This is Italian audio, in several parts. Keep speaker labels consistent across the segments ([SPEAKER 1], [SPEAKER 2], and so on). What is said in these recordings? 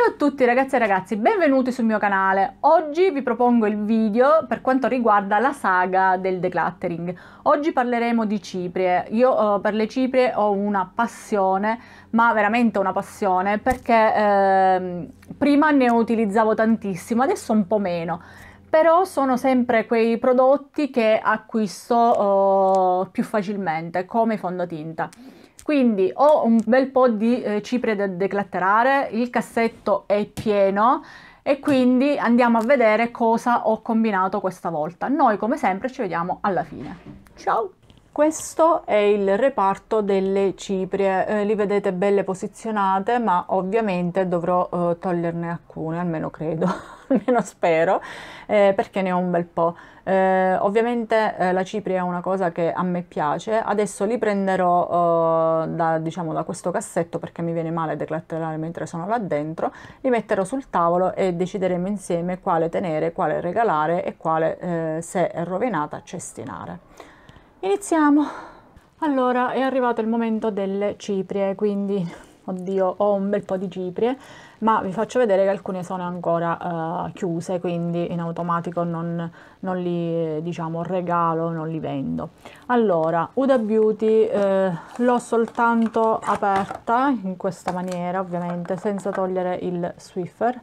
[SPEAKER 1] Ciao a tutti ragazzi e ragazzi, benvenuti sul mio canale. Oggi vi propongo il video per quanto riguarda la saga del decluttering. Oggi parleremo di ciprie. Io eh, per le ciprie ho una passione, ma veramente una passione, perché eh, prima ne utilizzavo tantissimo, adesso un po' meno però sono sempre quei prodotti che acquisto uh, più facilmente, come i fondotinta quindi ho un bel po' di eh, cipria da declatterare, il cassetto è pieno e quindi andiamo a vedere cosa ho combinato questa volta. Noi come sempre ci vediamo alla fine. Ciao! Questo è il reparto delle ciprie, eh, li vedete belle posizionate ma ovviamente dovrò eh, toglierne alcune, almeno credo, almeno spero, eh, perché ne ho un bel po'. Eh, ovviamente eh, la cipria è una cosa che a me piace, adesso li prenderò eh, da, diciamo, da, questo cassetto perché mi viene male declatterare mentre sono là dentro, li metterò sul tavolo e decideremo insieme quale tenere, quale regalare e quale, eh, se è rovinata, cestinare. Iniziamo! Allora, è arrivato il momento delle ciprie, quindi oddio, ho un bel po' di ciprie, ma vi faccio vedere che alcune sono ancora uh, chiuse, quindi in automatico non, non li diciamo, regalo, non li vendo. Allora, Uda Beauty eh, l'ho soltanto aperta in questa maniera, ovviamente, senza togliere il Swiffer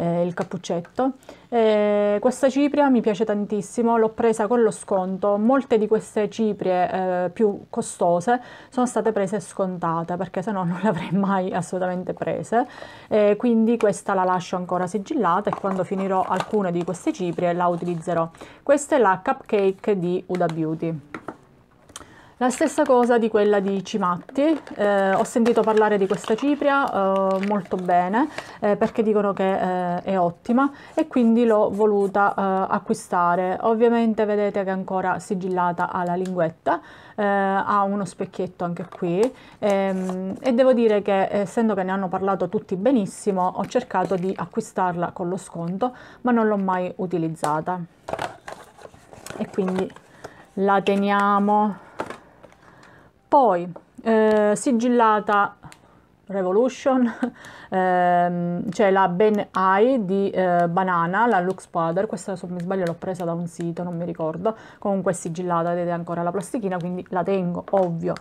[SPEAKER 1] eh, il cappuccetto. E eh, questa cipria mi piace tantissimo, l'ho presa con lo sconto. Molte di queste ciprie eh, più costose sono state prese scontate perché se no non le avrei mai assolutamente prese. Eh, quindi questa la lascio ancora sigillata e quando finirò alcune di queste ciprie la utilizzerò. Questa è la cupcake di Uda Beauty. La stessa cosa di quella di Cimatti, eh, ho sentito parlare di questa cipria eh, molto bene eh, perché dicono che eh, è ottima e quindi l'ho voluta eh, acquistare. Ovviamente vedete che è ancora sigillata alla linguetta, eh, ha uno specchietto anche qui ehm, e devo dire che essendo che ne hanno parlato tutti benissimo ho cercato di acquistarla con lo sconto ma non l'ho mai utilizzata e quindi la teniamo poi eh, sigillata Revolution, ehm, c'è la Ben Eye di eh, Banana, la Lux Powder, questa se mi sbaglio l'ho presa da un sito, non mi ricordo, comunque è sigillata, vedete ancora la plastichina, quindi la tengo, ovvio.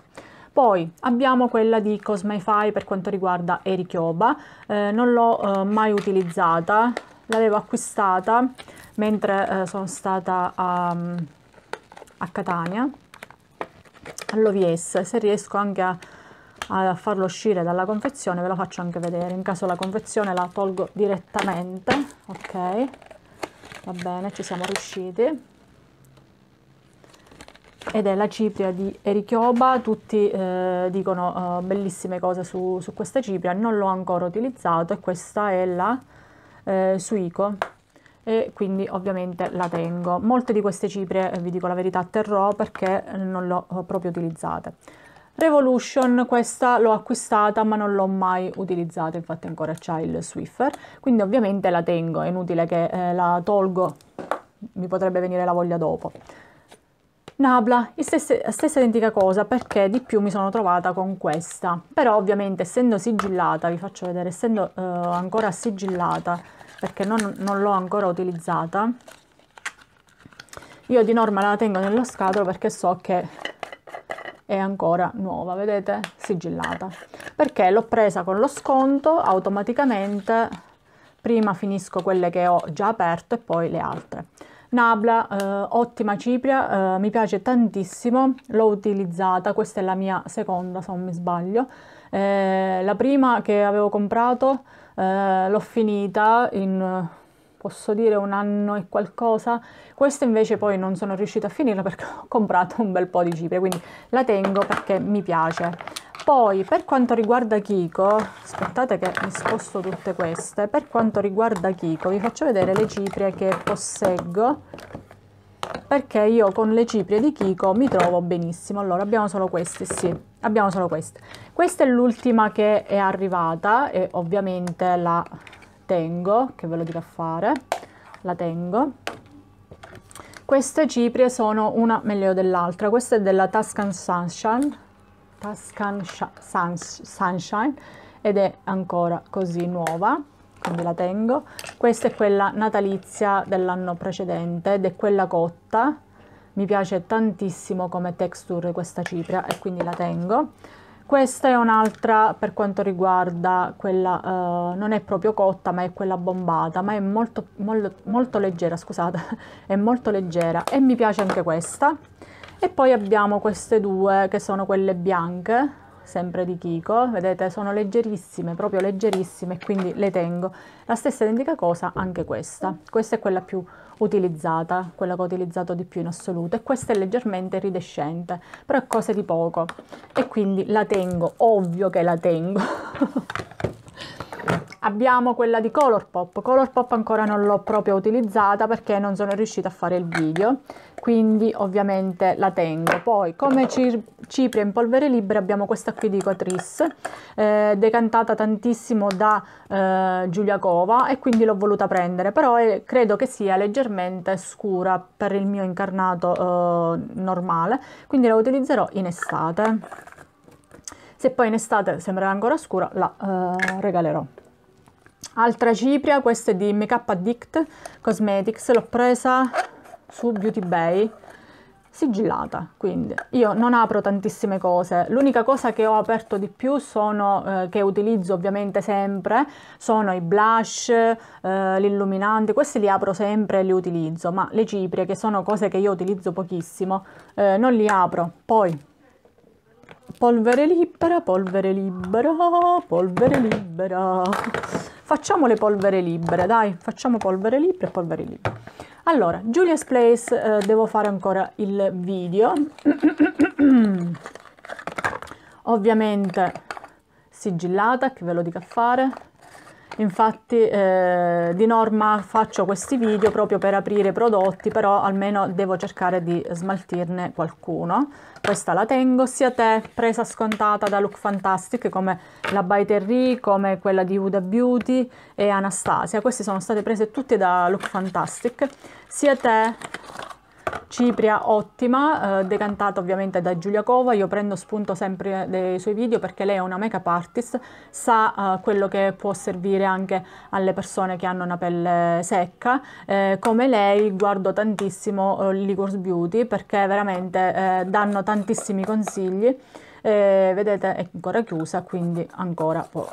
[SPEAKER 1] Poi abbiamo quella di Cosmify per quanto riguarda Erichioba, eh, non l'ho eh, mai utilizzata, l'avevo acquistata mentre eh, sono stata a, a Catania, all'OVS se riesco anche a, a, farlo uscire dalla confezione ve lo faccio anche vedere in caso la confezione la tolgo direttamente ok va bene ci siamo riusciti ed è la cipria di Erichioba, tutti eh, dicono eh, bellissime cose su, su, questa cipria, non l'ho ancora utilizzato e questa è la eh, Suico e quindi ovviamente la tengo. Molte di queste cipre, eh, vi dico la verità, terrò perché non le ho eh, proprio utilizzate. Revolution, questa l'ho acquistata ma non l'ho mai utilizzata, infatti ancora c'è il Swiffer, quindi ovviamente la tengo, è inutile che eh, la tolgo, mi potrebbe venire la voglia dopo. Nabla, stesse, stessa identica cosa perché di più mi sono trovata con questa, però ovviamente essendo sigillata, vi faccio vedere, essendo eh, ancora sigillata, perché non, non l'ho ancora utilizzata io di norma la tengo nello scatolo perché so che è ancora nuova vedete sigillata perché l'ho presa con lo sconto automaticamente prima finisco quelle che ho già aperto e poi le altre Nabla, eh, ottima cipria, eh, mi piace tantissimo, l'ho utilizzata, questa è la mia seconda se non mi sbaglio. Eh, la prima che avevo comprato eh, l'ho finita in posso dire un anno e qualcosa. Questa invece poi non sono riuscita a finirla perché ho comprato un bel po' di cipria, quindi la tengo perché mi piace. Poi per quanto riguarda Kiko, aspettate che mi sposto tutte queste, per quanto riguarda Kiko vi faccio vedere le ciprie che posseggo perché io con le ciprie di Kiko mi trovo benissimo. Allora abbiamo solo queste, sì abbiamo solo queste. Questa è l'ultima che è arrivata e ovviamente la tengo, che ve lo dico a fare, la tengo. Queste ciprie sono una meglio dell'altra, questa è della Tuscan Sunshine, Tuscan Sunshine ed è ancora così nuova, quindi la tengo. Questa è quella natalizia dell'anno precedente ed è quella cotta, mi piace tantissimo come texture questa cipria e quindi la tengo questa è un'altra per quanto riguarda quella eh, non è proprio cotta ma è quella bombata ma è molto, molto, molto leggera scusate è molto leggera e mi piace anche questa e poi abbiamo queste due che sono quelle bianche sempre di Kiko, vedete sono leggerissime, proprio leggerissime, quindi le tengo. La stessa identica cosa anche questa, questa è quella più utilizzata, quella che ho utilizzato di più in assoluto e questa è leggermente iridescente, però è cose di poco e quindi la tengo, ovvio che la tengo. abbiamo quella di Colourpop Colourpop ancora non l'ho proprio utilizzata perché non sono riuscita a fare il video quindi ovviamente la tengo poi come cipria in polvere libera abbiamo questa qui di Catrice eh, decantata tantissimo da eh, Cova e quindi l'ho voluta prendere però è, eh, credo che sia leggermente scura per il mio incarnato eh, normale quindi la utilizzerò in estate se poi in estate sembrerà ancora scura la eh, regalerò. Altra cipria, questa è di Make Up Addict Cosmetics, l'ho presa su Beauty Bay, sigillata, quindi io non apro tantissime cose, l'unica cosa che ho aperto di più sono, eh, che utilizzo ovviamente sempre, sono i blush, eh, l'illuminante, questi li apro sempre e li utilizzo, ma le ciprie che sono cose che io utilizzo pochissimo, eh, non li apro, poi Polvere libera, polvere libera, polvere libera. Facciamo le polvere libere, dai, facciamo polvere libera e polvere libera. Allora, Julia's Place, eh, devo fare ancora il video. Ovviamente sigillata, che ve lo dico a fare infatti eh, di norma faccio questi video proprio per aprire prodotti, però almeno devo cercare di smaltirne qualcuno. Questa la tengo, sia te presa scontata da Look Fantastic come la By Terry, come quella di Huda Beauty e Anastasia. Queste sono state prese tutte da Look Fantastic. Sia te cipria ottima, eh, decantata ovviamente da Giulia Cova, io prendo spunto sempre dei suoi video perché lei è una make artist, sa eh, quello che può servire anche alle persone che hanno una pelle secca, eh, come lei guardo tantissimo eh, Liquors Beauty perché veramente eh, danno tantissimi consigli, eh, vedete è ancora chiusa quindi ancora può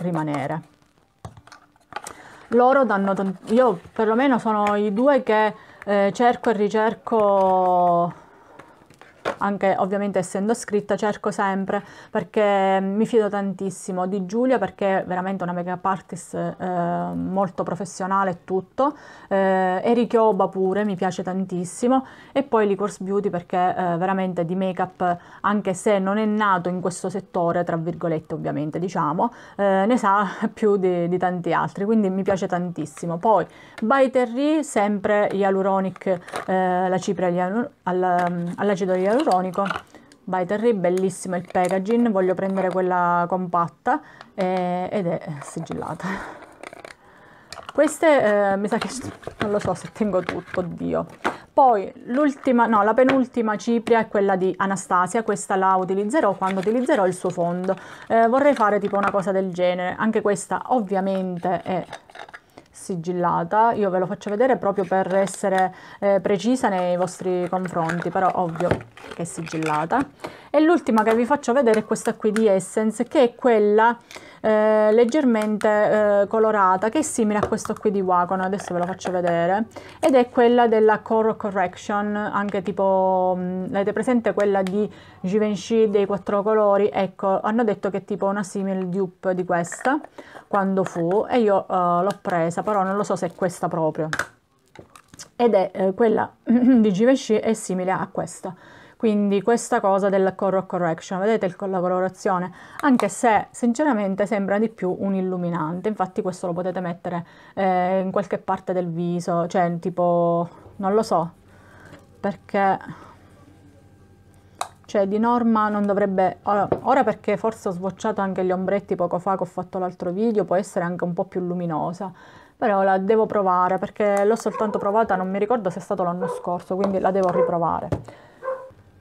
[SPEAKER 1] rimanere. Loro danno, io perlomeno sono i due che eh, cerco e ricerco anche ovviamente essendo scritta cerco sempre perché mi fido tantissimo di Giulia perché è veramente una make-up artist eh, molto professionale e tutto, eh, Eric Oba pure mi piace tantissimo e poi Liquors Beauty perché eh, veramente di make-up anche se non è nato in questo settore, tra virgolette ovviamente diciamo, eh, ne sa più di, di, tanti altri, quindi mi piace tantissimo. Poi By Terry sempre Hyaluronic, eh, la cipria mm, all'acido di ialuronico fotonico. By Terry, bellissimo il packaging, voglio prendere quella compatta eh, ed è sigillata. Queste eh, mi sa che non lo so se tengo tutto, oddio. Poi l'ultima, no, la penultima cipria è quella di Anastasia, questa la utilizzerò quando utilizzerò il suo fondo. Eh, vorrei fare tipo una cosa del genere, anche questa ovviamente è sigillata, io ve lo faccio vedere proprio per essere eh, precisa nei vostri confronti, però ovvio che è sigillata. E l'ultima che vi faccio vedere è questa qui di Essence, che è quella eh, leggermente eh, colorata che è simile a questo qui di Wacom, adesso ve lo faccio vedere, ed è quella della Core Correction, anche tipo, mh, mm, avete presente quella di Givenchy dei quattro colori? Ecco, hanno detto che è tipo una simile dupe di questa, quando fu, e io uh, l'ho presa, però non lo so se è questa proprio. Ed è eh, quella di Givenchy, è simile a questa quindi questa cosa del color correction, vedete la colorazione? Anche se sinceramente sembra di più un illuminante, infatti questo lo potete mettere eh, in qualche parte del viso, cioè tipo, non lo so, perché cioè di norma non dovrebbe ora, perché forse ho sbocciato anche gli ombretti poco fa che ho fatto l'altro video può essere anche un po' più luminosa però la devo provare perché l'ho soltanto provata non mi ricordo se è stato l'anno scorso quindi la devo riprovare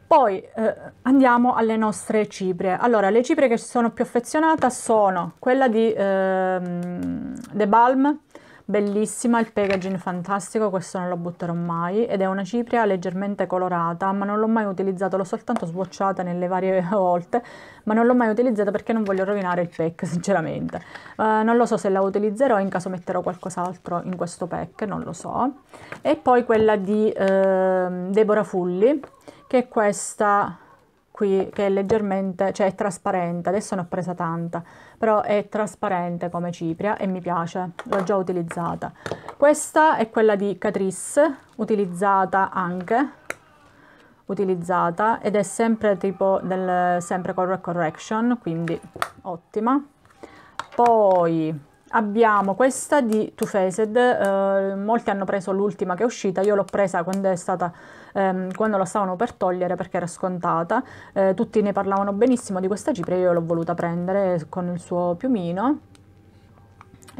[SPEAKER 1] poi eh, andiamo alle nostre ciprie. Allora, le ciprie che ci sono più affezionata sono quella di ehm, The Balm, bellissima, il packaging fantastico, questo non lo butterò mai, ed è una cipria leggermente colorata, ma non l'ho mai utilizzata, l'ho soltanto sbocciata nelle varie volte, ma non l'ho mai utilizzata perché non voglio rovinare il pack, sinceramente. Uh, non lo so se la utilizzerò, in caso metterò qualcos'altro in questo pack, non lo so. E poi quella di uh, Deborah Fulli, che è questa qui che è leggermente, cioè è trasparente, adesso ne ho presa tanta, però è trasparente come cipria e mi piace, l'ho già utilizzata. Questa è quella di Catrice, utilizzata anche, utilizzata ed è sempre tipo del sempre color correction, quindi ottima. Poi abbiamo questa di Too Faced, eh, molti hanno preso l'ultima che è uscita, io l'ho presa quando, stata, ehm, quando la stavano per togliere perché era scontata, eh, tutti ne parlavano benissimo di questa cipria, io l'ho voluta prendere con il suo piumino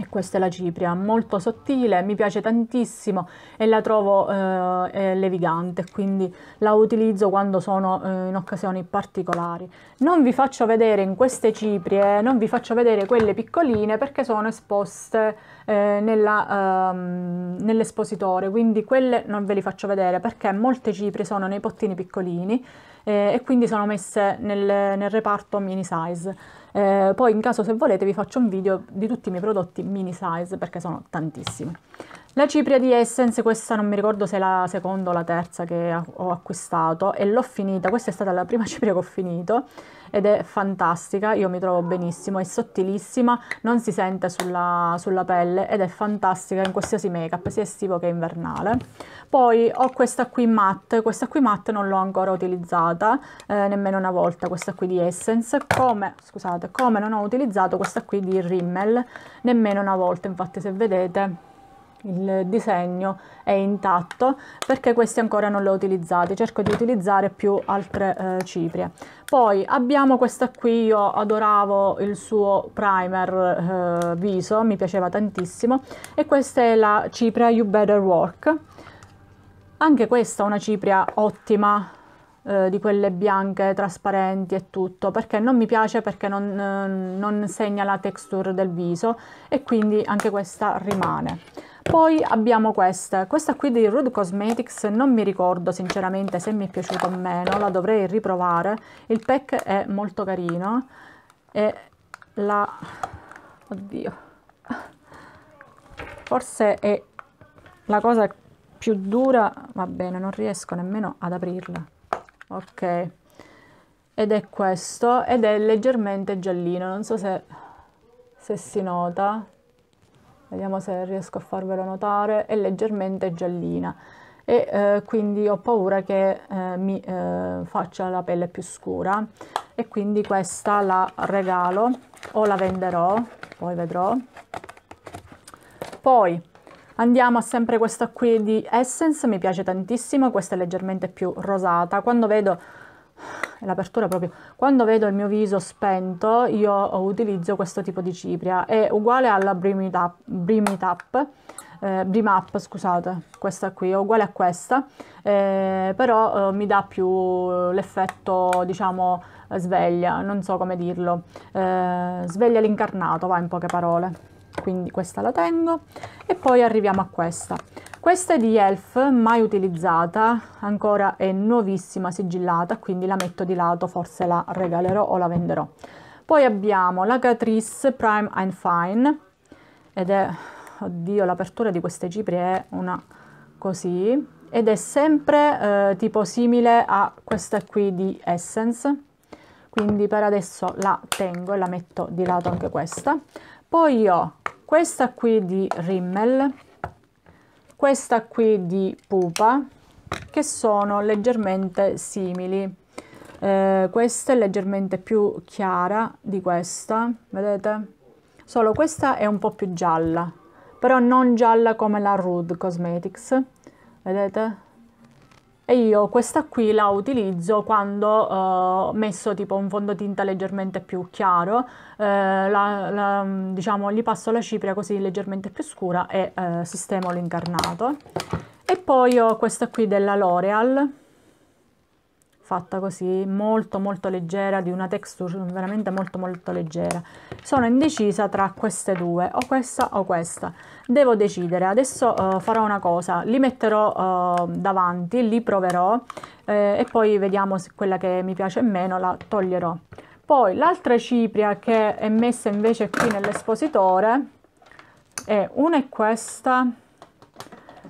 [SPEAKER 1] e questa è la cipria, molto sottile, mi piace tantissimo e la trovo eh, levigante, quindi la utilizzo quando sono eh, in occasioni particolari. Non vi faccio vedere in queste ciprie, non vi faccio vedere quelle piccoline perché sono esposte eh, ehm, nell'espositore, nell quindi quelle non ve li faccio vedere perché molte ciprie sono nei pottini piccolini eh, e quindi sono messe nel, nel reparto mini size. Eh, poi in caso se volete vi faccio un video di tutti i miei prodotti mini size perché sono tantissimi. La cipria di Essence, questa non mi ricordo se è la seconda o la terza che ho acquistato e l'ho finita, questa è stata la prima cipria che ho finito ed è fantastica, io mi trovo benissimo, è sottilissima, non si sente sulla, sulla pelle ed è fantastica in qualsiasi make up, sia estivo che invernale. Poi ho questa qui matte, questa qui matte non l'ho ancora utilizzata eh, nemmeno una volta, questa qui di Essence, come, scusate, come non ho utilizzato questa qui di Rimmel nemmeno una volta, infatti se vedete il disegno è intatto perché questi ancora non li ho utilizzati cerco di utilizzare più altre eh, ciprie poi abbiamo questa qui io adoravo il suo primer eh, viso mi piaceva tantissimo e questa è la cipria you better work anche questa è una cipria ottima eh, di quelle bianche, trasparenti e tutto, perché non mi piace perché non, eh, non segna la texture del viso e quindi anche questa rimane. Poi abbiamo questa questa qui di Rude Cosmetics, non mi ricordo sinceramente se mi è piaciuta o meno, la dovrei riprovare. Il pack è molto carino e la... oddio... forse è la cosa più dura... va bene, non riesco nemmeno ad aprirla. Ok. Ed è questo, ed è leggermente giallino, non so se, se si nota vediamo se riesco a farvelo notare, è leggermente giallina e eh, quindi ho paura che eh, mi eh, faccia la pelle più scura e quindi questa la regalo o la venderò, poi vedrò. Poi andiamo a sempre questa qui di Essence, mi piace tantissimo, questa è leggermente più rosata, quando vedo l'apertura proprio, quando vedo il mio viso spento io utilizzo questo tipo di cipria, è uguale alla Brim It Up, eh, Brim Up, scusate, questa qui, è uguale a questa, eh, però eh, mi dà più eh, l'effetto, diciamo, sveglia, non so come dirlo, eh, sveglia l'incarnato, va in poche parole. Quindi questa la tengo e poi arriviamo a questa. Questa è di Elf, mai utilizzata, ancora è nuovissima, sigillata, quindi la metto di lato, forse la regalerò o la venderò. Poi abbiamo la Catrice Prime and Fine, ed è, oddio, l'apertura di queste cipri è una così, ed è sempre eh, tipo simile a questa qui di Essence, quindi per adesso la tengo e la metto di lato anche questa. Poi ho questa qui di Rimmel, questa qui di pupa che sono leggermente simili eh, questa è leggermente più chiara di questa vedete solo questa è un po più gialla però non gialla come la Rude Cosmetics vedete e io questa qui la utilizzo quando eh, ho eh, messo tipo un fondotinta leggermente più chiaro, eh, la, la, diciamo gli passo la cipria così leggermente più scura e eh, sistemo l'incarnato. E poi ho questa qui della L'Oreal, fatta così molto molto leggera di una texture veramente molto molto leggera sono indecisa tra queste due o questa o questa devo decidere adesso uh, farò una cosa li metterò uh, davanti li proverò eh, e poi vediamo se quella che mi piace meno la toglierò poi l'altra cipria che è messa invece qui nell'espositore è una è questa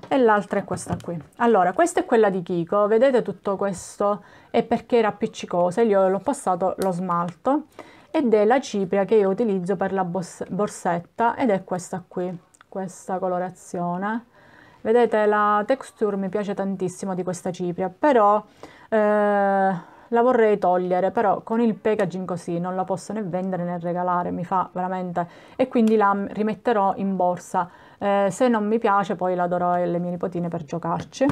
[SPEAKER 1] e l'altra è questa qui. Allora, questa è quella di Kiko, vedete tutto questo? È perché era appiccicosa, io l'ho passato lo smalto ed è la cipria che io utilizzo per la borsetta ed è questa qui, questa colorazione. Vedete la texture mi piace tantissimo di questa cipria, però eh, la vorrei togliere, però con il packaging così non la posso né vendere né regalare, mi fa veramente... e quindi la rimetterò in borsa eh, se non mi piace poi la darò alle mie nipotine per giocarci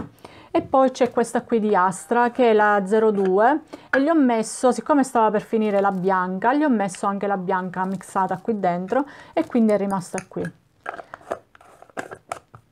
[SPEAKER 1] e poi c'è questa qui di Astra che è la 02 e gli ho messo, siccome stava per finire la bianca, gli ho messo anche la bianca mixata qui dentro e quindi è rimasta qui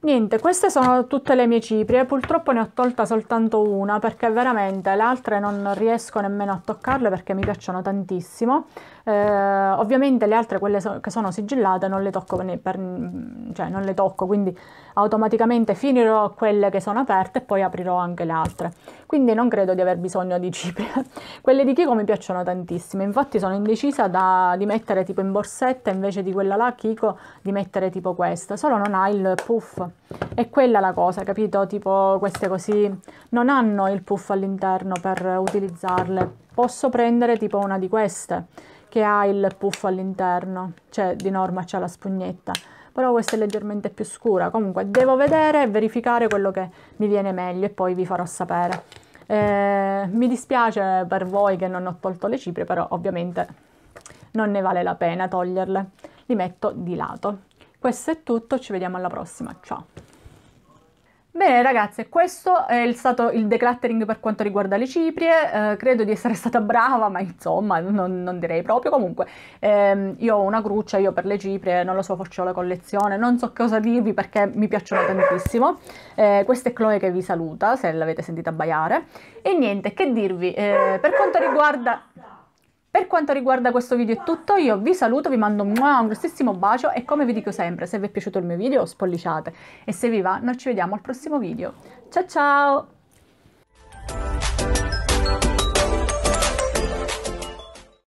[SPEAKER 1] Niente, queste sono tutte le mie ciprie, purtroppo ne ho tolta soltanto una perché veramente le altre non riesco nemmeno a toccarle perché mi piacciono tantissimo. Eh, ovviamente le altre, quelle so che sono sigillate, non le, tocco per, mm, cioè non le tocco, quindi automaticamente finirò quelle che sono aperte e poi aprirò anche le altre. Quindi non credo di aver bisogno di ciprie. quelle di Kiko mi piacciono tantissimo, infatti sono indecisa da, di mettere tipo in borsetta invece di quella là Kiko, di mettere tipo questa, solo non ha il puff è quella la cosa, capito? Tipo queste così non hanno il puff all'interno per utilizzarle. Posso prendere tipo una di queste che ha il puff all'interno, cioè di norma c'è la spugnetta, però questa è leggermente più scura. Comunque devo vedere e verificare quello che mi viene meglio e poi vi farò sapere. Eh, mi dispiace per voi che non ho tolto le cipre, però ovviamente non ne vale la pena toglierle. Li metto di lato. Questo è tutto, ci vediamo alla prossima, ciao! Bene ragazze, questo è stato il decluttering per quanto riguarda le ciprie, eh, credo di essere stata brava, ma insomma non, non direi proprio, comunque ehm, io ho una cruccia, io per le ciprie, non lo so, faccio la collezione, non so cosa dirvi perché mi piacciono tantissimo, eh, questa è Chloe che vi saluta, se l'avete sentita abbaiare, e niente, che dirvi, eh, per quanto riguarda... Per quanto riguarda questo video è tutto, io vi saluto, vi mando un grossissimo bacio e come vi dico sempre, se vi è piaciuto il mio video spolliciate e se vi va noi ci vediamo al prossimo video. Ciao ciao!